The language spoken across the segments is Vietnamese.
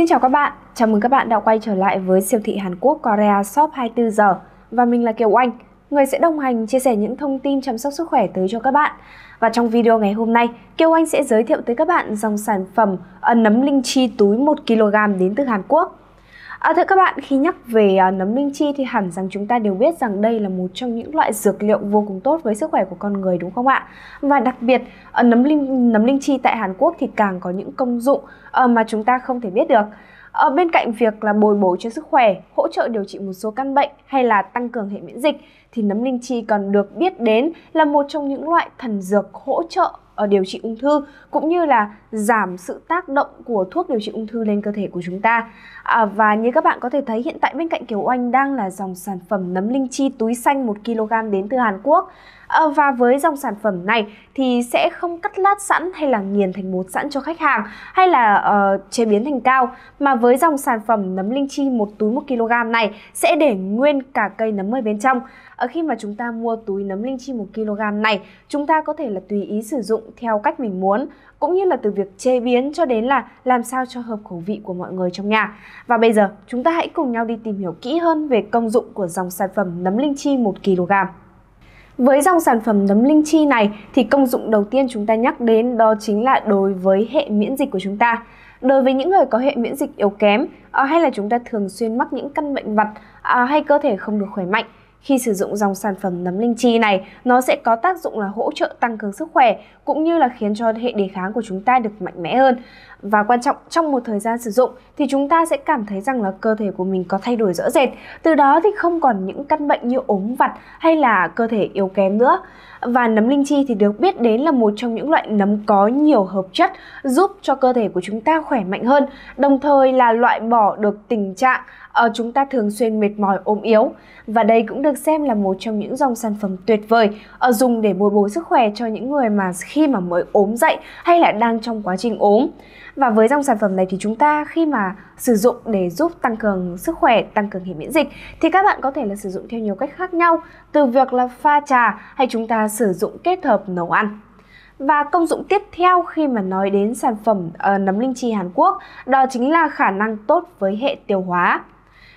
Xin chào các bạn, chào mừng các bạn đã quay trở lại với siêu thị Hàn Quốc Korea Shop 24 giờ và mình là Kiều Oanh người sẽ đồng hành chia sẻ những thông tin chăm sóc sức khỏe tới cho các bạn. Và trong video ngày hôm nay, Kiều Oanh sẽ giới thiệu tới các bạn dòng sản phẩm ấn nấm linh chi túi 1kg đến từ Hàn Quốc. À, thưa các bạn, khi nhắc về à, nấm linh chi thì hẳn rằng chúng ta đều biết rằng đây là một trong những loại dược liệu vô cùng tốt với sức khỏe của con người đúng không ạ? Và đặc biệt à, nấm linh nấm linh chi tại Hàn Quốc thì càng có những công dụng à, mà chúng ta không thể biết được. ở bên cạnh việc là bồi bổ cho sức khỏe, hỗ trợ điều trị một số căn bệnh hay là tăng cường hệ miễn dịch thì nấm linh chi còn được biết đến là một trong những loại thần dược hỗ trợ ở ờ, điều trị ung thư cũng như là giảm sự tác động của thuốc điều trị ung thư lên cơ thể của chúng ta. À, và như các bạn có thể thấy hiện tại bên cạnh kiểu Oanh đang là dòng sản phẩm nấm linh chi túi xanh 1 kg đến từ Hàn Quốc. À, và với dòng sản phẩm này thì sẽ không cắt lát sẵn hay là nghiền thành bột sẵn cho khách hàng hay là uh, chế biến thành cao mà với dòng sản phẩm nấm linh chi một túi 1 kg này sẽ để nguyên cả cây nấm ở bên trong. Ở ờ, khi mà chúng ta mua túi nấm linh chi 1 kg này, chúng ta có thể là tùy ý sử dụng theo cách mình muốn, cũng như là từ việc chế biến cho đến là làm sao cho hợp khẩu vị của mọi người trong nhà. Và bây giờ, chúng ta hãy cùng nhau đi tìm hiểu kỹ hơn về công dụng của dòng sản phẩm nấm linh chi 1 kg. Với dòng sản phẩm nấm linh chi này thì công dụng đầu tiên chúng ta nhắc đến đó chính là đối với hệ miễn dịch của chúng ta. Đối với những người có hệ miễn dịch yếu kém ờ, hay là chúng ta thường xuyên mắc những căn bệnh vặt ờ, hay cơ thể không được khỏe mạnh khi sử dụng dòng sản phẩm nấm linh chi này, nó sẽ có tác dụng là hỗ trợ tăng cường sức khỏe cũng như là khiến cho hệ đề kháng của chúng ta được mạnh mẽ hơn. Và quan trọng trong một thời gian sử dụng thì chúng ta sẽ cảm thấy rằng là cơ thể của mình có thay đổi rõ rệt, từ đó thì không còn những căn bệnh như ốm vặt hay là cơ thể yếu kém nữa. Và nấm linh chi thì được biết đến là một trong những loại nấm có nhiều hợp chất giúp cho cơ thể của chúng ta khỏe mạnh hơn, đồng thời là loại bỏ được tình trạng uh, chúng ta thường xuyên mệt mỏi ốm yếu và đây cũng được xem là một trong những dòng sản phẩm tuyệt vời uh, dùng để bồi bổ sức khỏe cho những người mà khi mà mới ốm dậy hay là đang trong quá trình ốm và với dòng sản phẩm này thì chúng ta khi mà sử dụng để giúp tăng cường sức khỏe, tăng cường hệ miễn dịch thì các bạn có thể là sử dụng theo nhiều cách khác nhau từ việc là pha trà hay chúng ta sử dụng kết hợp nấu ăn. Và công dụng tiếp theo khi mà nói đến sản phẩm uh, nấm linh chi Hàn Quốc đó chính là khả năng tốt với hệ tiêu hóa.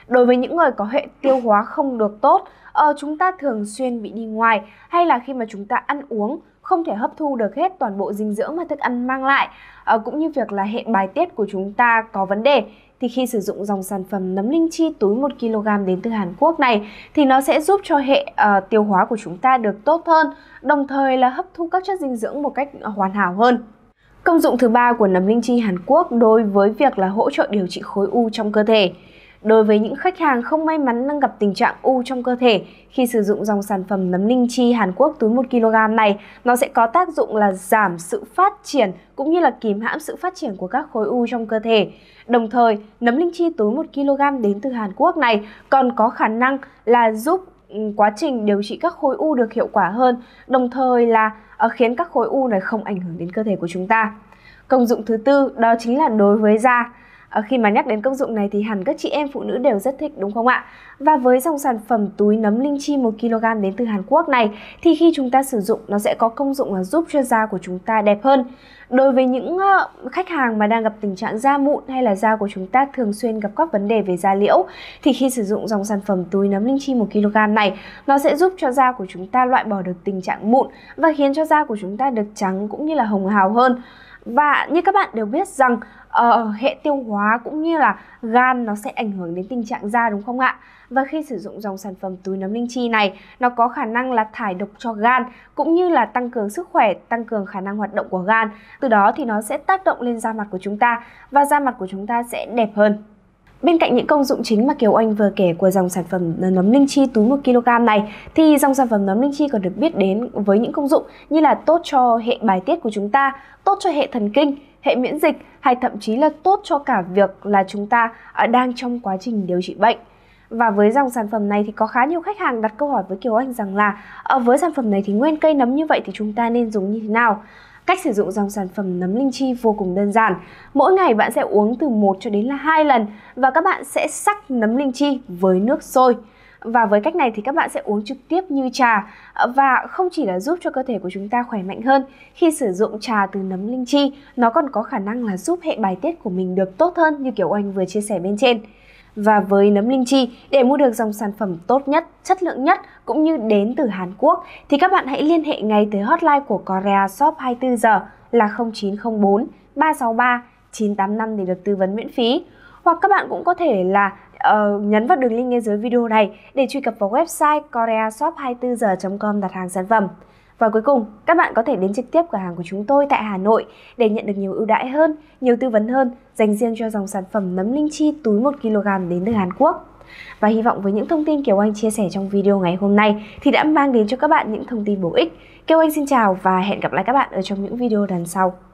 Đối với những người có hệ tiêu hóa không được tốt, ờ, chúng ta thường xuyên bị đi ngoài hay là khi mà chúng ta ăn uống không thể hấp thu được hết toàn bộ dinh dưỡng mà thức ăn mang lại, ờ, cũng như việc là hệ bài tiết của chúng ta có vấn đề thì khi sử dụng dòng sản phẩm nấm linh chi túi 1 kg đến từ Hàn Quốc này thì nó sẽ giúp cho hệ uh, tiêu hóa của chúng ta được tốt hơn, đồng thời là hấp thu các chất dinh dưỡng một cách hoàn hảo hơn. Công dụng thứ ba của nấm linh chi Hàn Quốc đối với việc là hỗ trợ điều trị khối u trong cơ thể. Đối với những khách hàng không may mắn đang gặp tình trạng u trong cơ thể, khi sử dụng dòng sản phẩm nấm linh chi Hàn Quốc túi 1kg này, nó sẽ có tác dụng là giảm sự phát triển cũng như là kìm hãm sự phát triển của các khối u trong cơ thể. Đồng thời, nấm linh chi túi 1kg đến từ Hàn Quốc này còn có khả năng là giúp ừ, quá trình điều trị các khối u được hiệu quả hơn, đồng thời là ờ, khiến các khối u này không ảnh hưởng đến cơ thể của chúng ta. Công dụng thứ tư đó chính là đối với da. Ờ, khi mà nhắc đến công dụng này thì hẳn các chị em phụ nữ đều rất thích đúng không ạ? Và với dòng sản phẩm túi nấm linh chi 1 kg đến từ Hàn Quốc này thì khi chúng ta sử dụng nó sẽ có công dụng là giúp cho da của chúng ta đẹp hơn. Đối với những ờ, khách hàng mà đang gặp tình trạng da mụn hay là da của chúng ta thường xuyên gặp các vấn đề về da liễu thì khi sử dụng dòng sản phẩm túi nấm linh chi 1 kg này nó sẽ giúp cho da của chúng ta loại bỏ được tình trạng mụn và khiến cho da của chúng ta được trắng cũng như là hồng hào hơn. Và như các bạn đều biết rằng uh, hệ tiêu hóa cũng như là gan nó sẽ ảnh hưởng đến tình trạng da đúng không ạ? Và khi sử dụng dòng sản phẩm túi nấm linh chi này, nó có khả năng là thải độc cho gan cũng như là tăng cường sức khỏe, tăng cường khả năng hoạt động của gan. Từ đó thì nó sẽ tác động lên da mặt của chúng ta và da mặt của chúng ta sẽ đẹp hơn. Bên cạnh những công dụng chính mà Kiều Oanh vừa kể của dòng sản phẩm nấm linh chi túi 1 kg này thì dòng sản phẩm nấm linh chi còn được biết đến với những công dụng như là tốt cho hệ bài tiết của chúng ta, tốt cho hệ thần kinh, hệ miễn dịch hay thậm chí là tốt cho cả việc là chúng ta à, đang trong quá trình điều trị bệnh. Và với dòng sản phẩm này thì có khá nhiều khách hàng đặt câu hỏi với Kiều Anh rằng là à, với sản phẩm này thì nguyên cây nấm như vậy thì chúng ta nên dùng như thế nào? Cách sử dụng dòng sản phẩm nấm linh chi vô cùng đơn giản. Mỗi ngày bạn sẽ uống từ 1 cho đến là 2 lần và các bạn sẽ sắc nấm linh chi với nước sôi. Và với cách này thì các bạn sẽ uống trực tiếp như trà và không chỉ là giúp cho cơ thể của chúng ta khỏe mạnh hơn khi sử dụng trà từ nấm linh chi, nó còn có khả năng là giúp hệ bài tiết của mình được tốt hơn như kiểu anh vừa chia sẻ bên trên và với nấm linh chi để mua được dòng sản phẩm tốt nhất, chất lượng nhất cũng như đến từ Hàn Quốc thì các bạn hãy liên hệ ngay tới hotline của Korea Shop 24 giờ là 0904 363 985 để được tư vấn miễn phí. Hoặc các bạn cũng có thể là uh, nhấn vào đường link ngay dưới video này để truy cập vào website koreashop24giờ.com đặt hàng sản phẩm. Và cuối cùng, các bạn có thể đến trực tiếp cửa hàng của chúng tôi tại Hà Nội để nhận được nhiều ưu đãi hơn, nhiều tư vấn hơn dành riêng cho dòng sản phẩm nấm linh chi túi 1kg đến từ Hàn Quốc. Và hy vọng với những thông tin Kiều Anh chia sẻ trong video ngày hôm nay thì đã mang đến cho các bạn những thông tin bổ ích. Kiều Anh xin chào và hẹn gặp lại các bạn ở trong những video lần sau.